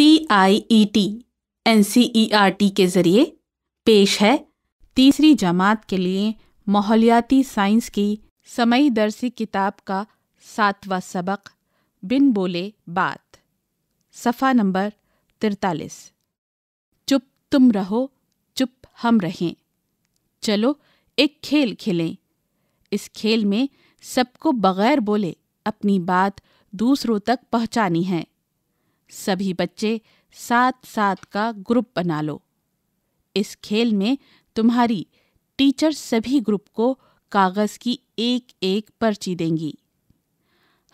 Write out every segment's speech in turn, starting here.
C I E T N C E R T के ज़रिए पेश है तीसरी जमात के लिए माहौलियाती साइंस की समय दर्सी किताब का सातवां सबक बिन बोले बात सफ़ा नंबर तिरतालीस चुप तुम रहो चुप हम रहें चलो एक खेल खेलें इस खेल में सबको बगैर बोले अपनी बात दूसरों तक पहुंचानी है सभी बच्चे साथ साथ का ग्रुप बना लो इस खेल में तुम्हारी टीचर सभी ग्रुप को कागज़ की एक एक पर्ची देंगी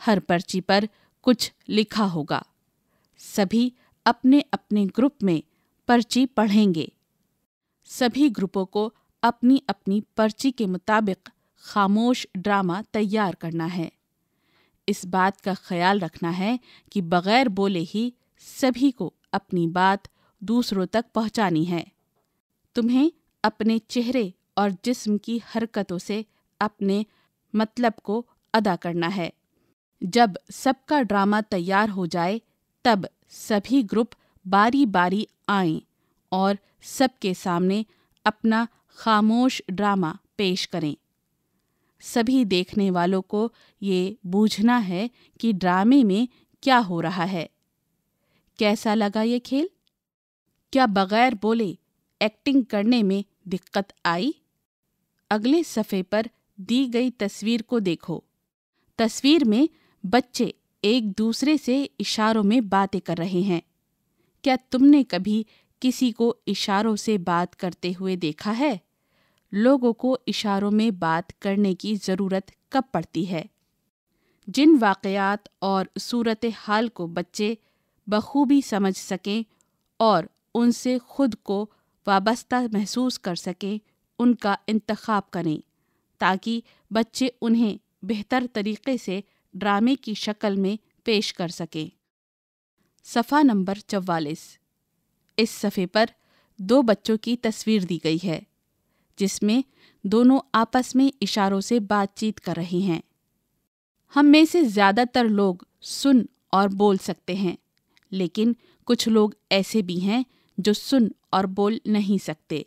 हर पर्ची पर कुछ लिखा होगा सभी अपने अपने ग्रुप में पर्ची पढ़ेंगे सभी ग्रुपों को अपनी अपनी पर्ची के मुताबिक खामोश ड्रामा तैयार करना है इस बात का ख्याल रखना है कि बगैर बोले ही सभी को अपनी बात दूसरों तक पहुंचानी है तुम्हें अपने चेहरे और जिस्म की हरकतों से अपने मतलब को अदा करना है जब सबका ड्रामा तैयार हो जाए तब सभी ग्रुप बारी बारी आए और सबके सामने अपना खामोश ड्रामा पेश करें सभी देखने वालों को ये बूझना है कि ड्रामे में क्या हो रहा है कैसा लगा ये खेल क्या बगैर बोले एक्टिंग करने में दिक्कत आई अगले सफ़े पर दी गई तस्वीर को देखो तस्वीर में बच्चे एक दूसरे से इशारों में बातें कर रहे हैं क्या तुमने कभी किसी को इशारों से बात करते हुए देखा है लोगों को इशारों में बात करने की ज़रूरत कब पड़ती है जिन वाक़यात और सूरत हाल को बच्चे बखूबी समझ सकें और उनसे खुद को वाबस्ता महसूस कर सकें उनका इंतखब करें ताकि बच्चे उन्हें बेहतर तरीके से ड्रामे की शक्ल में पेश कर सकें सफ़ा नंबर चवालीस इस सफ़े पर दो बच्चों की तस्वीर दी गई है जिसमें दोनों आपस में इशारों से बातचीत कर रहे हैं हम में से ज़्यादातर लोग सुन और बोल सकते हैं लेकिन कुछ लोग ऐसे भी हैं जो सुन और बोल नहीं सकते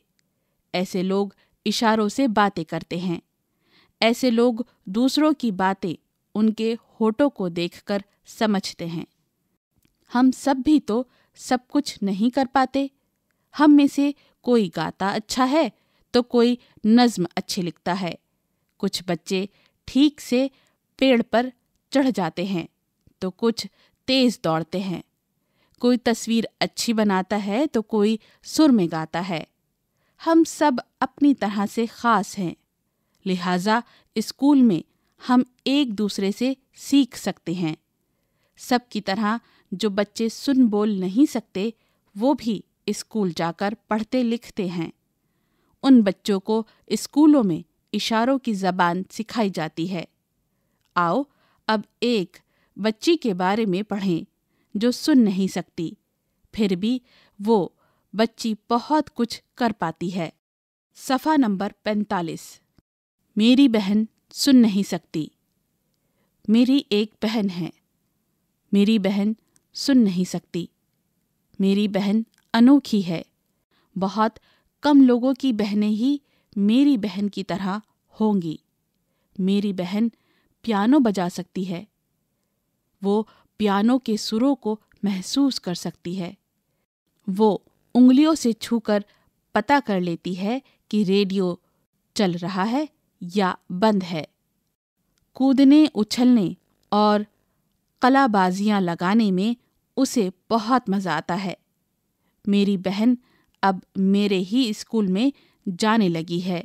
ऐसे लोग इशारों से बातें करते हैं ऐसे लोग दूसरों की बातें उनके होठों को देखकर समझते हैं हम सब भी तो सब कुछ नहीं कर पाते हम में से कोई गाता अच्छा है तो कोई नज्म अच्छी लिखता है कुछ बच्चे ठीक से पेड़ पर चढ़ जाते हैं तो कुछ तेज दौड़ते हैं कोई तस्वीर अच्छी बनाता है तो कोई सुर में गाता है हम सब अपनी तरह से ख़ास हैं लिहाजा स्कूल में हम एक दूसरे से सीख सकते हैं सब की तरह जो बच्चे सुन बोल नहीं सकते वो भी स्कूल जाकर पढ़ते लिखते हैं उन बच्चों को स्कूलों में इशारों की जबान सिखाई जाती है आओ अब एक बच्ची के बारे में पढ़ें जो सुन नहीं सकती फिर भी वो बच्ची बहुत कुछ कर पाती है सफ़ा नंबर पैंतालीस मेरी बहन सुन नहीं सकती मेरी एक बहन है मेरी बहन सुन नहीं सकती मेरी बहन अनोखी है बहुत कम लोगों की बहनें ही मेरी बहन की तरह होंगी मेरी बहन पियानो बजा सकती है वो पियानो के सुरों को महसूस कर सकती है वो उंगलियों से छूकर पता कर लेती है कि रेडियो चल रहा है या बंद है कूदने उछलने और कलाबाजियां लगाने में उसे बहुत मज़ा आता है मेरी बहन अब मेरे ही स्कूल में जाने लगी है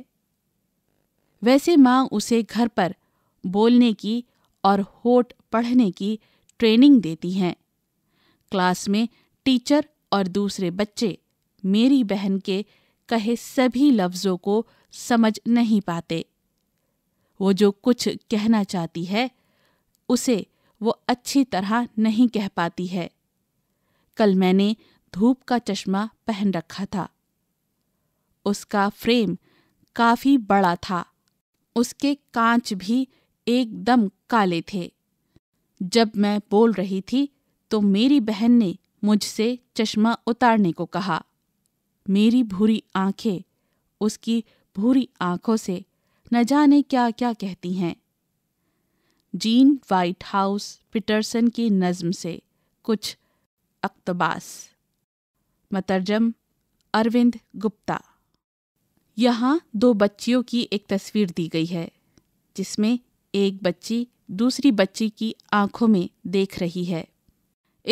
वैसे माँ उसे घर पर बोलने की और होठ पढ़ने की ट्रेनिंग देती हैं क्लास में टीचर और दूसरे बच्चे मेरी बहन के कहे सभी लफ्ज़ों को समझ नहीं पाते वो जो कुछ कहना चाहती है उसे वो अच्छी तरह नहीं कह पाती है कल मैंने धूप का चश्मा पहन रखा था उसका फ्रेम काफी बड़ा था उसके कांच भी एकदम काले थे जब मैं बोल रही थी तो मेरी बहन ने मुझसे चश्मा उतारने को कहा मेरी भूरी आंखें उसकी भूरी आंखों से न जाने क्या क्या कहती हैं जीन वाइट हाउस पीटरसन की नज्म से कुछ अक्तबास मतरजम अरविंद गुप्ता यहाँ दो बच्चियों की एक तस्वीर दी गई है जिसमें एक बच्ची दूसरी बच्ची की आंखों में देख रही है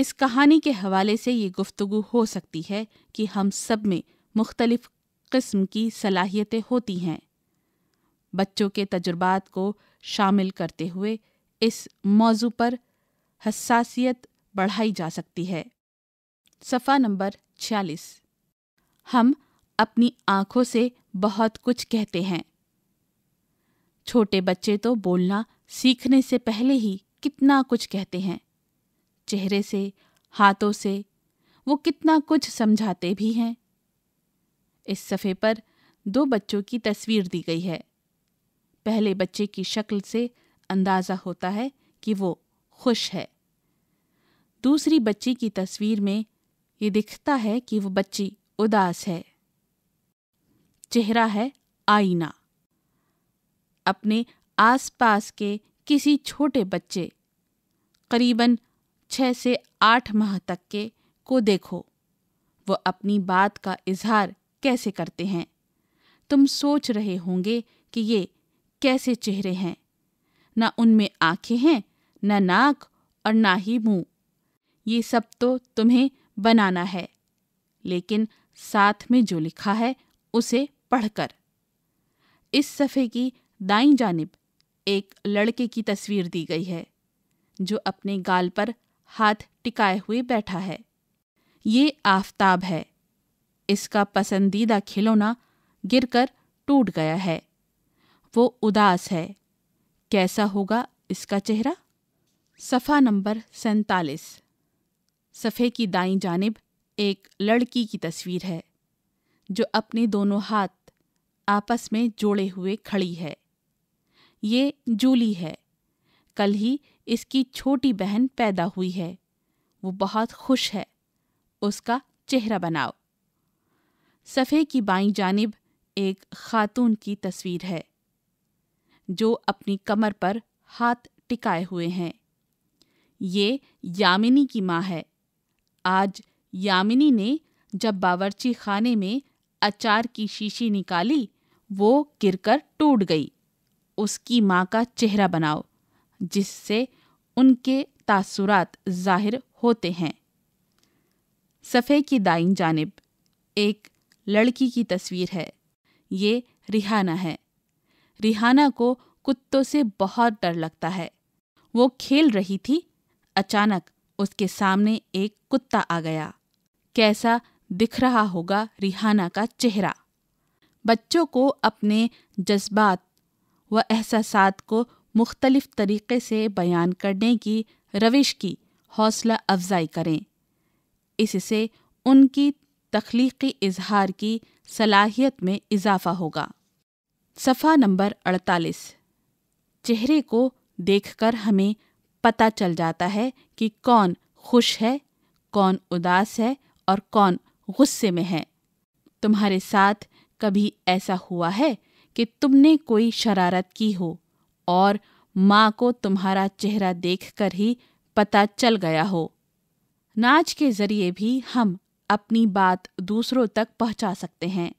इस कहानी के हवाले से ये गुफ्तगु हो सकती है कि हम सब में मुख्तलिफ़ किस्म की सलाहियतें होती हैं बच्चों के तजुर्बात को शामिल करते हुए इस मौजू पर हसासियत बढ़ाई जा सकती है सफ़ा नंबर छियालीस हम अपनी आंखों से बहुत कुछ कहते हैं छोटे बच्चे तो बोलना सीखने से पहले ही कितना कुछ कहते हैं चेहरे से हाथों से वो कितना कुछ समझाते भी हैं इस सफ़े पर दो बच्चों की तस्वीर दी गई है पहले बच्चे की शक्ल से अंदाज़ा होता है कि वो खुश है दूसरी बच्ची की तस्वीर में ये दिखता है कि वो बच्ची उदास है चेहरा है आईना अपने आसपास के किसी छोटे बच्चे करीबन छः से आठ माह तक के को देखो वो अपनी बात का इजहार कैसे करते हैं तुम सोच रहे होंगे कि ये कैसे चेहरे हैं ना उनमें आंखें हैं ना नाक और ना ही मुंह ये सब तो तुम्हें बनाना है लेकिन साथ में जो लिखा है उसे पढ़कर इस सफ़े की दाई जानब एक लड़के की तस्वीर दी गई है जो अपने गाल पर हाथ टिकाए हुए बैठा है ये आफताब है इसका पसंदीदा खिलौना गिरकर टूट गया है वो उदास है कैसा होगा इसका चेहरा सफ़ा नंबर सैतालीस सफ़े की दाई जानब एक लड़की की तस्वीर है जो अपने दोनों हाथ आपस में जोड़े हुए खड़ी है ये जूली है कल ही इसकी छोटी बहन पैदा हुई है वो बहुत खुश है उसका चेहरा बनाओ सफ़े की बाई जानब एक खातून की तस्वीर है जो अपनी कमर पर हाथ टिकाए हुए हैं ये यामिनी की माँ है आज यामिनी ने जब बावर्ची खाने में अचार की शीशी निकाली वो गिरकर टूट गई उसकी माँ का चेहरा बनाओ जिससे उनके तासुरात जाहिर होते हैं सफ़े की दाइन जानब एक लड़की की तस्वीर है ये रिहाना है रिहाना को कुत्तों से बहुत डर लगता है वो खेल रही थी अचानक उसके सामने एक कुत्ता आ गया कैसा दिख रहा होगा रिहाना का चेहरा बच्चों को अपने जज्बात व एहसास को मुख्तलिफ तरीक़े से बयान करने की रविश की हौसला अफजाई करें इससे उनकी तख्लीकी इजहार की सलाहियत में इजाफा होगा सफ़ा नंबर 48 चेहरे को देखकर हमें पता चल जाता है कि कौन खुश है कौन उदास है और कौन गुस्से में है तुम्हारे साथ कभी ऐसा हुआ है कि तुमने कोई शरारत की हो और माँ को तुम्हारा चेहरा देखकर ही पता चल गया हो नाच के जरिए भी हम अपनी बात दूसरों तक पहुँचा सकते हैं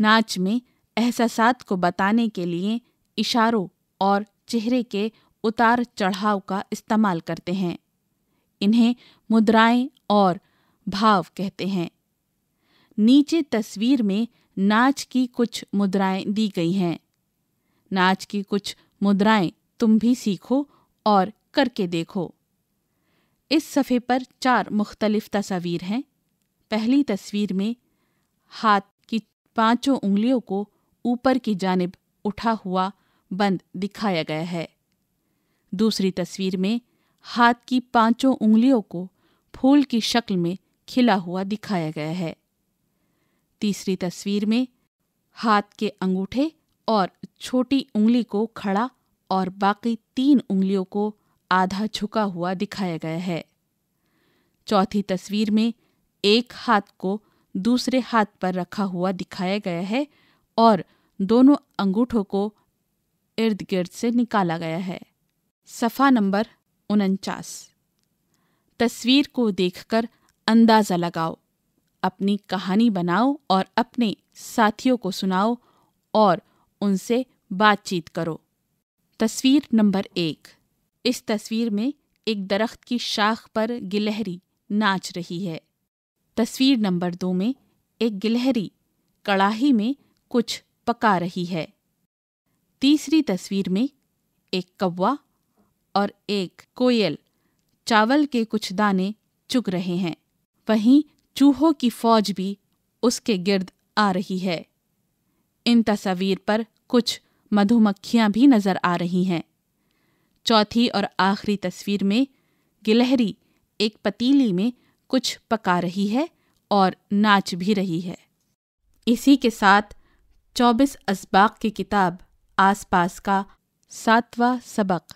नाच में एहसास को बताने के लिए इशारों और चेहरे के उतार चढ़ाव का इस्तेमाल करते हैं इन्हें मुद्राएं और भाव कहते हैं नीचे तस्वीर में नाच की कुछ मुद्राएं दी गई हैं नाच की कुछ मुद्राएं तुम भी सीखो और करके देखो इस सफ़े पर चार मुख्तलिफ तस्वीर हैं पहली तस्वीर में हाथ की पांचों उंगलियों को ऊपर की जानब उठा हुआ बंद दिखाया गया है दूसरी तस्वीर में हाथ की पांचों उंगलियों को फूल की शक्ल में खिला हुआ दिखाया गया है तीसरी तस्वीर में हाथ के अंगूठे और छोटी उंगली को खड़ा और बाकी तीन उंगलियों को आधा झुका हुआ दिखाया गया है चौथी तस्वीर में एक हाथ को दूसरे हाथ पर रखा हुआ दिखाया गया है और दोनों अंगूठों को इर्द गिर्द से निकाला गया है सफ़ा नंबर उनचास तस्वीर को देखकर अंदाज़ा लगाओ अपनी कहानी बनाओ और अपने साथियों को सुनाओ और उनसे बातचीत करो तस्वीर नंबर एक इस तस्वीर में एक दरख्त की शाख पर गिलहरी नाच रही है तस्वीर नंबर दो में एक गिलहरी कड़ाही में कुछ पका रही है तीसरी तस्वीर में एक कौवा और एक कोयल चावल के कुछ दाने चुग रहे हैं वहीं चूहों की फौज भी उसके गिर्द आ रही है इन तस्वीर पर कुछ मधुमक्खियां भी नजर आ रही हैं चौथी और आखिरी तस्वीर में गिलहरी एक पतीली में कुछ पका रही है और नाच भी रही है इसी के साथ चौबीस असबाक की किताब आसपास का सातवां सबक